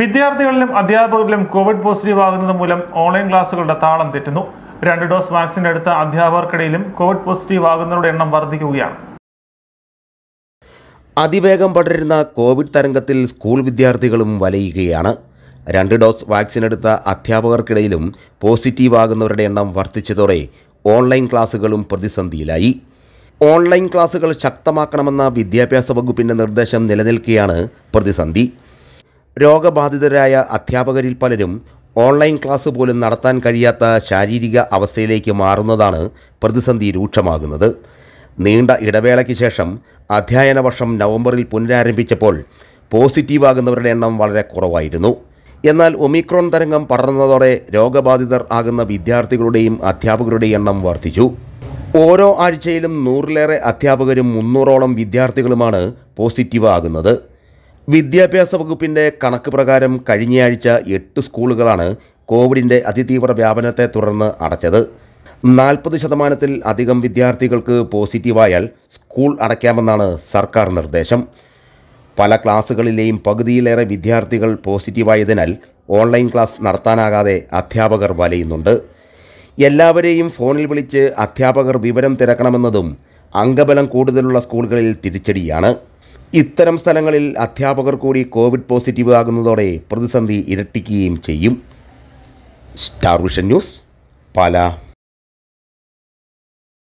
വിദ്യാർത്ഥികളിലും അധ്യാപകരിലും Covid positive ആകുന്നത് മൂലം online ക്ലാസുകളുടെ താളം തെറ്റുന്നു രണ്ട് ഡോസ് വാക്സിൻ എടുത്ത അധ്യാപകർക്കിടയിലും കോവിഡ് പോസിറ്റീവ് ആകുന്നവരുടെ എണ്ണം വർദ്ധിക്കുകയാണ് അതിവേഗം പടരുന്ന കോവിഡ് തരംഗത്തിൽ സ്കൂൾ വിദ്യാർത്ഥികളും വലയുകയാണ് രണ്ട് ഡോസ് വാക്സിൻ എടുത്ത അധ്യാപകർക്കിടയിലും പോസിറ്റീവ് ആകുന്നവരുടെ എണ്ണം വർദ്ധിച്ചതോടെ ഓൺലൈൻ ക്ലാസുകളും പ്രതിസന്ധിയിലായി ഓൺലൈൻ ക്ലാസുകൾ ശക്തമാക്കണമെന്ന വിദ്യാഭ്യാസ വകുപ്പിൻ്റെ നിർദ്ദേശം നിലനിൽക്കുകയാണ് പ്രതിസന്ധി രോഗബാധിതരായ അധ്യാപകരിൽ പലരും ഓൺലൈൻ ക്ലാസ് പോലും നടത്താൻ കഴിയാത്ത ശാരീരിക അവസ്ഥയിലേക്ക് മാറുന്നതാണ് പ്രതിസന്ധി രൂക്ഷമാകുന്നത് നീണ്ട ഇടവേളയ്ക്ക് ശേഷം അധ്യയന വർഷം നവംബറിൽ പുനരാരംഭിച്ചപ്പോൾ പോസിറ്റീവാകുന്നവരുടെ എണ്ണം വളരെ കുറവായിരുന്നു എന്നാൽ ഒമിക്രോൺ തരംഗം പടർന്നതോടെ രോഗബാധിതർ ആകുന്ന വിദ്യാർത്ഥികളുടെയും അധ്യാപകരുടെയും എണ്ണം വർദ്ധിച്ചു ഓരോ ആഴ്ചയിലും നൂറിലേറെ അധ്യാപകരും മുന്നൂറോളം വിദ്യാർത്ഥികളുമാണ് പോസിറ്റീവ് ആകുന്നത് വിദ്യാഭ്യാസ വകുപ്പിൻ്റെ കണക്ക് പ്രകാരം കഴിഞ്ഞയാഴ്ച എട്ട് സ്കൂളുകളാണ് കോവിഡിൻ്റെ അതിതീവ്ര വ്യാപനത്തെ തുടർന്ന് അടച്ചത് നാൽപ്പത് ശതമാനത്തിൽ അധികം വിദ്യാർത്ഥികൾക്ക് പോസിറ്റീവായാൽ സ്കൂൾ അടയ്ക്കാമെന്നാണ് സർക്കാർ നിർദ്ദേശം പല ക്ലാസ്സുകളിലെയും പകുതിയിലേറെ വിദ്യാർത്ഥികൾ പോസിറ്റീവായതിനാൽ ഓൺലൈൻ ക്ലാസ് നടത്താനാകാതെ അധ്യാപകർ വലയുന്നുണ്ട് എല്ലാവരെയും ഫോണിൽ വിളിച്ച് അധ്യാപകർ വിവരം തിരക്കണമെന്നതും അംഗബലം കൂടുതലുള്ള സ്കൂളുകളിൽ തിരിച്ചടിയാണ് ഇത്തരം സ്ഥലങ്ങളിൽ അധ്യാപകർ കൂടി കോവിഡ് പോസിറ്റീവ് ആകുന്നതോടെ പ്രതിസന്ധി ഇരട്ടിക്കുകയും ചെയ്യും സ്റ്റാർ വിഷൻ ന്യൂസ് പാലാ